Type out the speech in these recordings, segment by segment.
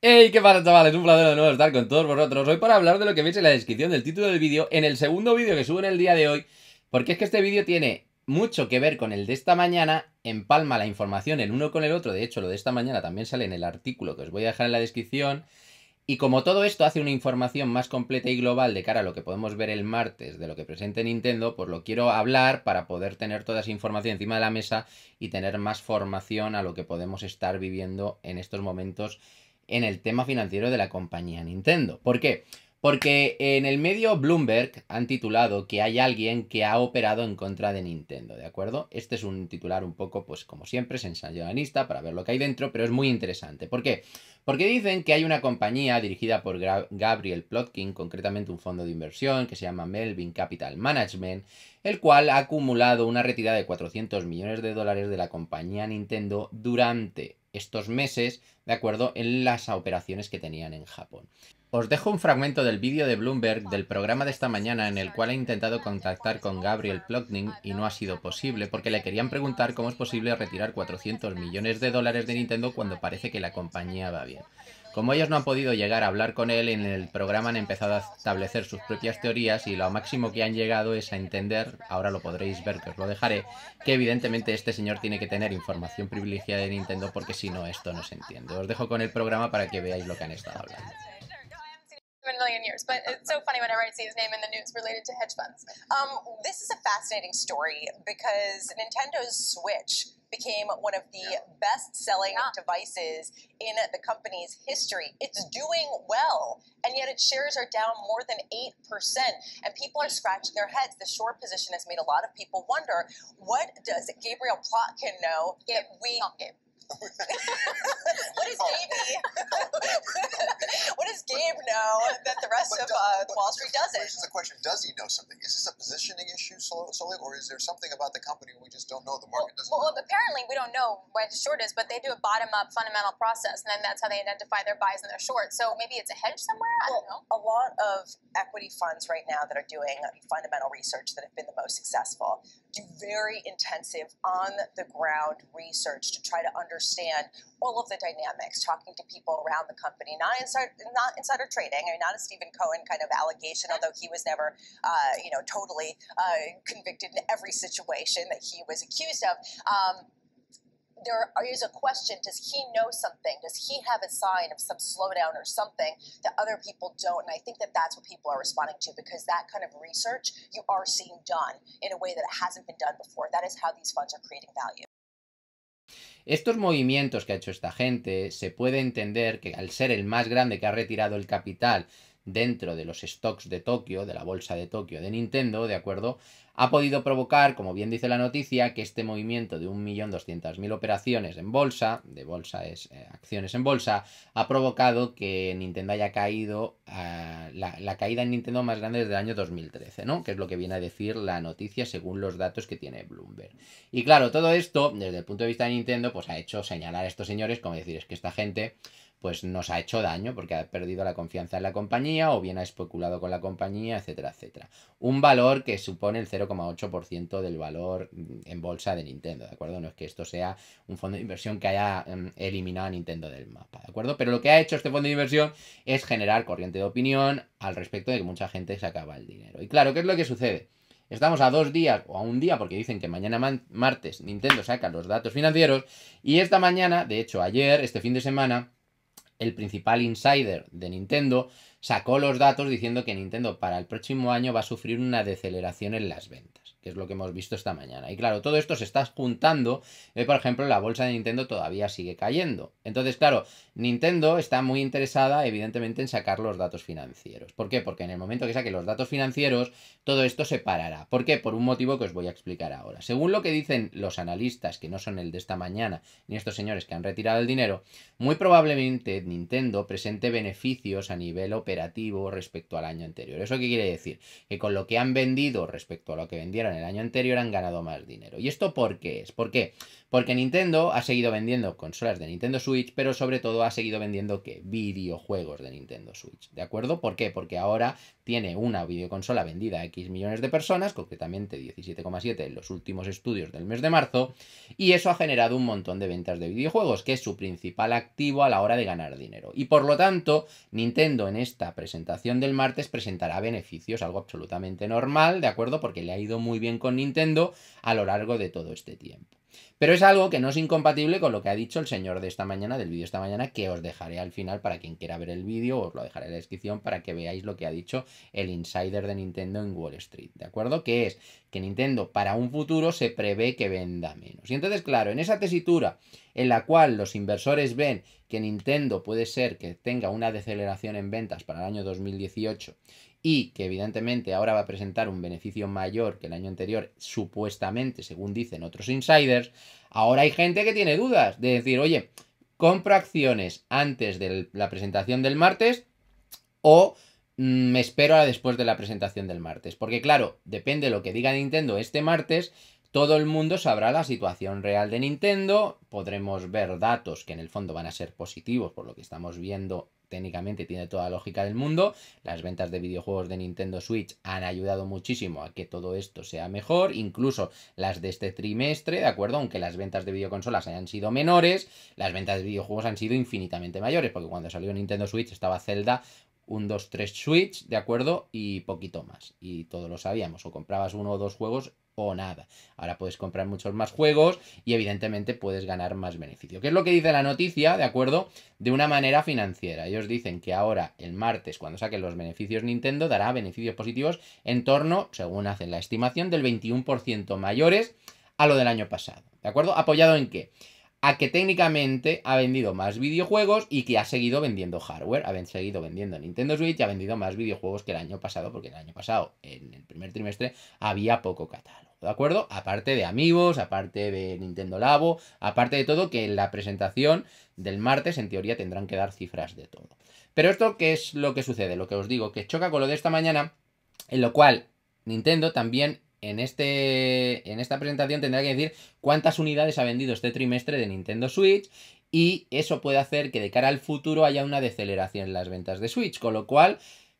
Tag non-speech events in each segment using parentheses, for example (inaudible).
¡Hey! ¿Qué pasa, chavales? Un placer de nuevo estar con todos vosotros hoy para hablar de lo que veis en la descripción del título del vídeo, en el segundo vídeo que subo en el día de hoy, porque es que este vídeo tiene mucho que ver con el de esta mañana, empalma la información el uno con el otro, de hecho lo de esta mañana también sale en el artículo que os voy a dejar en la descripción, y como todo esto hace una información más completa y global de cara a lo que podemos ver el martes de lo que presente Nintendo, pues lo quiero hablar para poder tener toda esa información encima de la mesa y tener más formación a lo que podemos estar viviendo en estos momentos en el tema financiero de la compañía Nintendo. ¿Por qué? Porque en el medio Bloomberg han titulado que hay alguien que ha operado en contra de Nintendo, ¿de acuerdo? Este es un titular un poco, pues como siempre, sensacionalista para ver lo que hay dentro, pero es muy interesante. ¿Por qué? Porque dicen que hay una compañía dirigida por Gabriel Plotkin, concretamente un fondo de inversión que se llama Melvin Capital Management, el cual ha acumulado una retirada de 400 millones de dólares de la compañía Nintendo durante estos meses, ¿de acuerdo?, en las operaciones que tenían en Japón. Os dejo un fragmento del vídeo de Bloomberg del programa de esta mañana en el cual he intentado contactar con Gabriel Plotnik y no ha sido posible porque le querían preguntar cómo es posible retirar 400 millones de dólares de Nintendo cuando parece que la compañía va bien. Como ellos no han podido llegar a hablar con él, en el programa han empezado a establecer sus propias teorías y lo máximo que han llegado es a entender, ahora lo podréis ver que os lo dejaré, que evidentemente este señor tiene que tener información privilegiada de Nintendo porque si no esto no se entiende. Os dejo con el programa para que veáis lo que han estado hablando. became one of the yeah. best selling yeah. devices in the company's history. It's doing well, and yet its shares are down more than 8%. And people are scratching their heads. The short position has made a lot of people wonder what does Gabriel Plotkin know Gabe, that we. (laughs) what does Gabe? (laughs) (laughs) what does Gabe know that the rest of uh, Wall Street doesn't. the question: Does he know something? Is this a positioning issue solely, or is there something about the company we just don't know? The market well, doesn't. Well, know? apparently we don't know what the short is, but they do a bottom-up fundamental process, and then that's how they identify their buys and their shorts. So maybe it's a hedge somewhere. Well, I don't know. A lot of equity funds right now that are doing fundamental research that have been the most successful do very intensive on-the-ground research to try to understand all of the dynamics, talking to people around the company, not inside, not insider trading, I not Stephen Cohen kind of allegation, although he was never, uh, you know, totally uh, convicted in every situation that he was accused of. Um, there is a question does he know something does he have a sign of some slowdown or something that other people don't and i think that that's what people are responding to because that kind of research you are seeing done in a way that it hasn't been done before that is how these funds are creating value Estos movimientos que ha hecho esta gente se puede entender que al ser el más grande que ha retirado el capital dentro de los stocks de Tokio, de la bolsa de Tokio de Nintendo, ¿de acuerdo? Ha podido provocar, como bien dice la noticia, que este movimiento de 1.200.000 operaciones en bolsa, de bolsa es eh, acciones en bolsa, ha provocado que Nintendo haya caído, eh, la, la, caída en Nintendo más grande desde el año 2013, ¿no? Que es lo que viene a decir la noticia según los datos que tiene Bloomberg. Y claro, todo esto, desde el punto de vista de Nintendo, pues ha hecho señalar a estos señores, como decir, es que esta gente pues nos ha hecho daño porque ha perdido la confianza en la compañía o bien ha especulado con la compañía, etcétera, etcétera. Un valor que supone el 0,8% del valor mm, en bolsa de Nintendo, ¿de acuerdo? No es que esto sea un fondo de inversión que haya mm, eliminado a Nintendo del mapa, ¿de acuerdo? Pero lo que ha hecho este fondo de inversión es generar corriente de opinión al respecto de que mucha gente se acaba el dinero. Y claro, ¿qué es lo que sucede? Estamos a dos días o a un día, porque dicen que mañana martes Nintendo saca los datos financieros y esta mañana, de hecho ayer, este fin de semana, el principal insider de Nintendo, sacó los datos diciendo que Nintendo para el próximo año va a sufrir una deceleración en las ventas, que es lo que hemos visto esta mañana. Y claro, todo esto se está apuntando eh, por ejemplo, la bolsa de Nintendo todavía sigue cayendo. Entonces, claro, Nintendo está muy interesada, evidentemente, en sacar los datos financieros. ¿Por qué? Porque en el momento que saque los datos financieros, todo esto se parará. ¿Por qué? Por un motivo que os voy a explicar ahora. Según lo que dicen los analistas, que no son el de esta mañana, ni estos señores que han retirado el dinero, muy probablemente Nintendo presente beneficios a nivel operativo respecto al año anterior. ¿Eso qué quiere decir? Que con lo que han vendido respecto a lo que vendieron el año anterior han ganado más dinero. ¿Y esto por qué es? Porque... qué? Porque Nintendo ha seguido vendiendo consolas de Nintendo Switch, pero sobre todo ha seguido vendiendo ¿qué? videojuegos de Nintendo Switch. ¿De acuerdo? ¿Por qué? Porque ahora tiene una videoconsola vendida a X millones de personas, concretamente 17,7 en los últimos estudios del mes de marzo, y eso ha generado un montón de ventas de videojuegos, que es su principal activo a la hora de ganar dinero. Y por lo tanto, Nintendo en esta presentación del martes presentará beneficios, algo absolutamente normal, ¿de acuerdo? Porque le ha ido muy bien con Nintendo a lo largo de todo este tiempo. Pero es algo que no es incompatible con lo que ha dicho el señor de esta mañana, del vídeo de esta mañana, que os dejaré al final para quien quiera ver el vídeo, os lo dejaré en la descripción para que veáis lo que ha dicho el insider de Nintendo en Wall Street, ¿de acuerdo? Que es que Nintendo para un futuro se prevé que venda menos. Y entonces, claro, en esa tesitura en la cual los inversores ven que Nintendo puede ser que tenga una deceleración en ventas para el año 2018 y que evidentemente ahora va a presentar un beneficio mayor que el año anterior, supuestamente, según dicen otros insiders, ahora hay gente que tiene dudas de decir, oye, compro acciones antes de la presentación del martes o mm, me espero a después de la presentación del martes. Porque claro, depende de lo que diga Nintendo este martes, todo el mundo sabrá la situación real de Nintendo, podremos ver datos que en el fondo van a ser positivos por lo que estamos viendo técnicamente tiene toda la lógica del mundo. Las ventas de videojuegos de Nintendo Switch han ayudado muchísimo a que todo esto sea mejor, incluso las de este trimestre, ¿de acuerdo? Aunque las ventas de videoconsolas hayan sido menores, las ventas de videojuegos han sido infinitamente mayores, porque cuando salió Nintendo Switch estaba Zelda un 2, 3 Switch, ¿de acuerdo? Y poquito más. Y todos lo sabíamos, o comprabas uno o dos juegos o nada. Ahora puedes comprar muchos más juegos y evidentemente puedes ganar más beneficio. ¿Qué es lo que dice la noticia? ¿De acuerdo? De una manera financiera. Ellos dicen que ahora el martes, cuando saquen los beneficios Nintendo, dará beneficios positivos en torno, según hacen la estimación, del 21% mayores a lo del año pasado. ¿De acuerdo? ¿Apoyado en qué? a que técnicamente ha vendido más videojuegos y que ha seguido vendiendo hardware, ha seguido vendiendo Nintendo Switch y ha vendido más videojuegos que el año pasado, porque el año pasado, en el primer trimestre, había poco catálogo. ¿de acuerdo? Aparte de amigos, aparte de Nintendo Labo, aparte de todo, que en la presentación del martes en teoría tendrán que dar cifras de todo. Pero esto, ¿qué es lo que sucede? Lo que os digo, que choca con lo de esta mañana, en lo cual Nintendo también en, este, en esta presentación tendrá que decir cuántas unidades ha vendido este trimestre de Nintendo Switch y eso puede hacer que de cara al futuro haya una deceleración en las ventas de Switch, con lo cual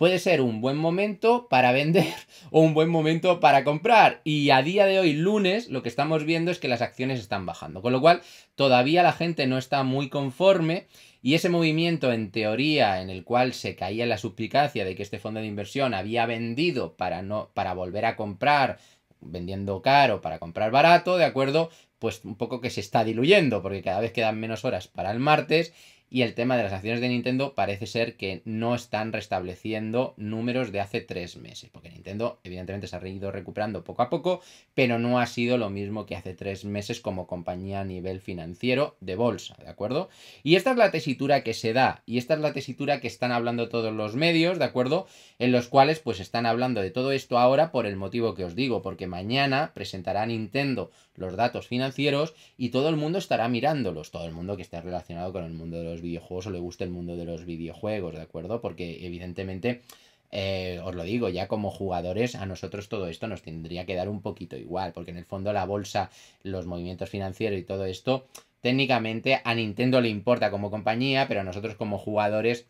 puede ser un buen momento para vender (laughs) o un buen momento para comprar. Y a día de hoy, lunes, lo que estamos viendo es que las acciones están bajando. Con lo cual, todavía la gente no está muy conforme y ese movimiento, en teoría, en el cual se caía la suplicacia de que este fondo de inversión había vendido para, no, para volver a comprar vendiendo caro para comprar barato, ¿de acuerdo? Pues un poco que se está diluyendo, porque cada vez quedan menos horas para el martes y el tema de las acciones de Nintendo parece ser que no están restableciendo números de hace tres meses, porque Nintendo evidentemente se ha ido recuperando poco a poco, pero no ha sido lo mismo que hace tres meses como compañía a nivel financiero de bolsa, ¿de acuerdo? Y esta es la tesitura que se da, y esta es la tesitura que están hablando todos los medios, ¿de acuerdo? En los cuales pues están hablando de todo esto ahora por el motivo que os digo, porque mañana presentará Nintendo los datos financieros y todo el mundo estará mirándolos, todo el mundo que esté relacionado con el mundo de los videojuegos o le gusta el mundo de los videojuegos, ¿de acuerdo? Porque evidentemente, eh, os lo digo, ya como jugadores a nosotros todo esto nos tendría que dar un poquito igual, porque en el fondo la bolsa, los movimientos financieros y todo esto, técnicamente a Nintendo le importa como compañía, pero a nosotros como jugadores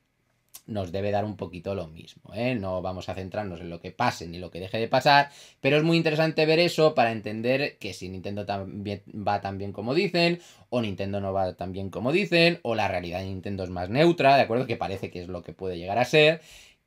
nos debe dar un poquito lo mismo. ¿eh? No vamos a centrarnos en lo que pase ni lo que deje de pasar, pero es muy interesante ver eso para entender que si Nintendo va tan bien como dicen, o Nintendo no va tan bien como dicen, o la realidad de Nintendo es más neutra, ¿de acuerdo? Que parece que es lo que puede llegar a ser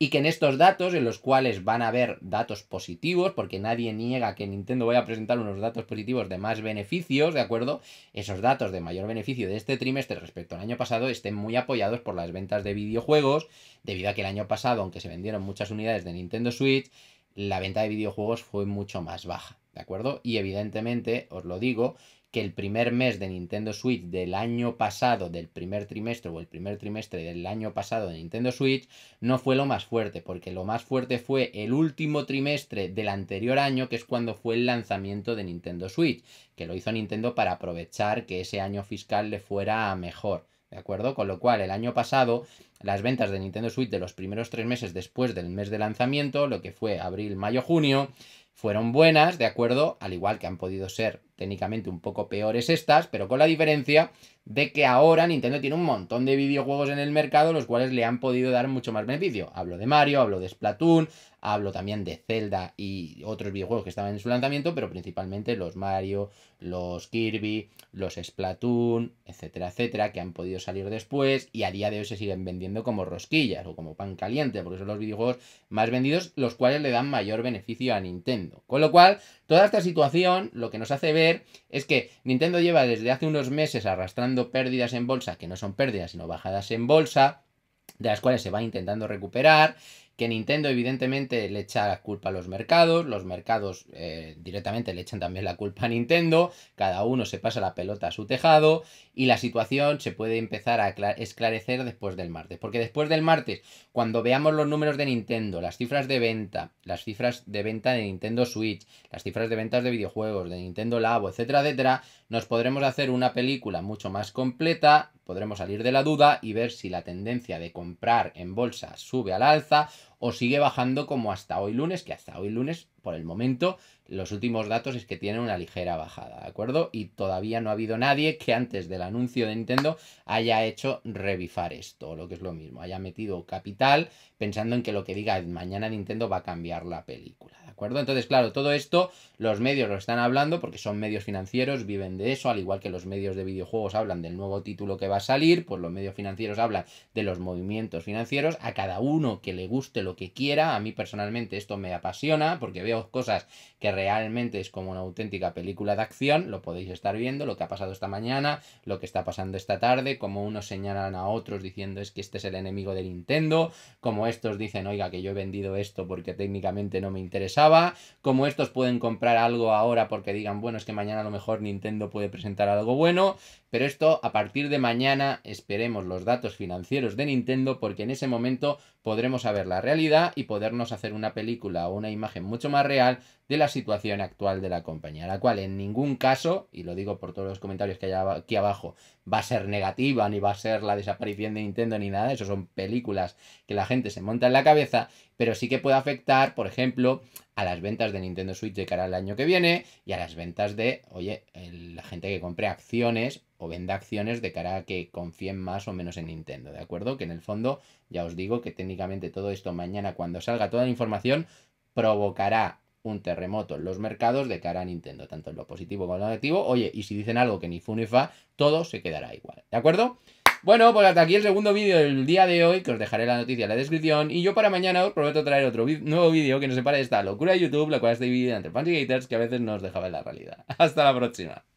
y que en estos datos, en los cuales van a haber datos positivos, porque nadie niega que Nintendo vaya a presentar unos datos positivos de más beneficios, ¿de acuerdo? Esos datos de mayor beneficio de este trimestre respecto al año pasado estén muy apoyados por las ventas de videojuegos, debido a que el año pasado, aunque se vendieron muchas unidades de Nintendo Switch, la venta de videojuegos fue mucho más baja, ¿de acuerdo? Y evidentemente, os lo digo, que el primer mes de Nintendo Switch del año pasado, del primer trimestre o el primer trimestre del año pasado de Nintendo Switch, no fue lo más fuerte, porque lo más fuerte fue el último trimestre del anterior año, que es cuando fue el lanzamiento de Nintendo Switch, que lo hizo Nintendo para aprovechar que ese año fiscal le fuera mejor. ¿De acuerdo? Con lo cual, el año pasado, las ventas de Nintendo Switch de los primeros tres meses después del mes de lanzamiento, lo que fue abril, mayo, junio, fueron buenas, ¿de acuerdo? Al igual que han podido ser técnicamente un poco peores estas, pero con la diferencia de que ahora Nintendo tiene un montón de videojuegos en el mercado los cuales le han podido dar mucho más beneficio. Hablo de Mario, hablo de Splatoon, hablo también de Zelda y otros videojuegos que estaban en su lanzamiento, pero principalmente los Mario, los Kirby, los Splatoon, etcétera, etcétera, que han podido salir después y a día de hoy se siguen vendiendo como rosquillas o como pan caliente, porque son los videojuegos más vendidos los cuales le dan mayor beneficio a Nintendo. Con lo cual, Toda esta situación lo que nos hace ver es que Nintendo lleva desde hace unos meses arrastrando pérdidas en bolsa, que no son pérdidas, sino bajadas en bolsa, de las cuales se va intentando recuperar, que Nintendo evidentemente le echa la culpa a los mercados, los mercados eh, directamente le echan también la culpa a Nintendo, cada uno se pasa la pelota a su tejado y la situación se puede empezar a esclarecer después del martes. Porque después del martes, cuando veamos los números de Nintendo, las cifras de venta, las cifras de venta de Nintendo Switch, las cifras de ventas de videojuegos, de Nintendo Labo, etcétera, etcétera, nos podremos hacer una película mucho más completa, podremos salir de la duda y ver si la tendencia de comprar en bolsa sube al alza o sigue bajando como hasta hoy lunes, que hasta hoy lunes, por el momento, los últimos datos es que tiene una ligera bajada, ¿de acuerdo? Y todavía no ha habido nadie que antes del anuncio de Nintendo haya hecho revifar esto, lo que es lo mismo, haya metido capital pensando en que lo que diga mañana Nintendo va a cambiar la película, ¿de acuerdo? Entonces, claro, todo esto los medios lo están hablando porque son medios financieros, viven de eso, al igual que los medios de videojuegos hablan del nuevo título que va a salir, pues los medios financieros hablan de los movimientos financieros, a cada uno que le guste lo que quiera, a mí personalmente esto me apasiona porque veo cosas que realmente es como una auténtica película de acción, lo podéis estar viendo, lo que ha pasado esta mañana, lo que está pasando esta tarde, como unos señalan a otros diciendo es que este es el enemigo de Nintendo, como estos dicen, oiga, que yo he vendido esto porque técnicamente no me interesaba, como estos pueden comprar algo ahora porque digan, bueno, es que mañana a lo mejor Nintendo puede presentar algo bueno, pero esto a partir de mañana esperemos los datos financieros de Nintendo porque en ese momento podremos saber la realidad y podernos hacer una película o una imagen mucho más real de la situación actual de la compañía, la cual en ningún caso, y lo digo por todos los comentarios que hay aquí abajo, va a ser negativa ni va a ser la desaparición de Nintendo ni nada, eso son películas que la gente se monta en la cabeza pero sí que puede afectar, por ejemplo, a las ventas de Nintendo Switch de cara al año que viene y a las ventas de, oye, la gente que compre acciones o venda acciones de cara a que confíen más o menos en Nintendo, ¿de acuerdo? Que en el fondo, ya os digo que técnicamente todo esto mañana cuando salga toda la información provocará un terremoto en los mercados de cara a Nintendo, tanto en lo positivo como en lo negativo. Oye, y si dicen algo que ni fu ni fa, todo se quedará igual, ¿de acuerdo? Bueno, pues hasta aquí el segundo vídeo del día de hoy, que os dejaré la noticia en la descripción. Y yo para mañana os prometo traer otro nuevo vídeo que nos separe de esta locura de YouTube, la cual está dividida entre fans y haters que a veces nos dejaba en la realidad. (laughs) Hasta la próxima.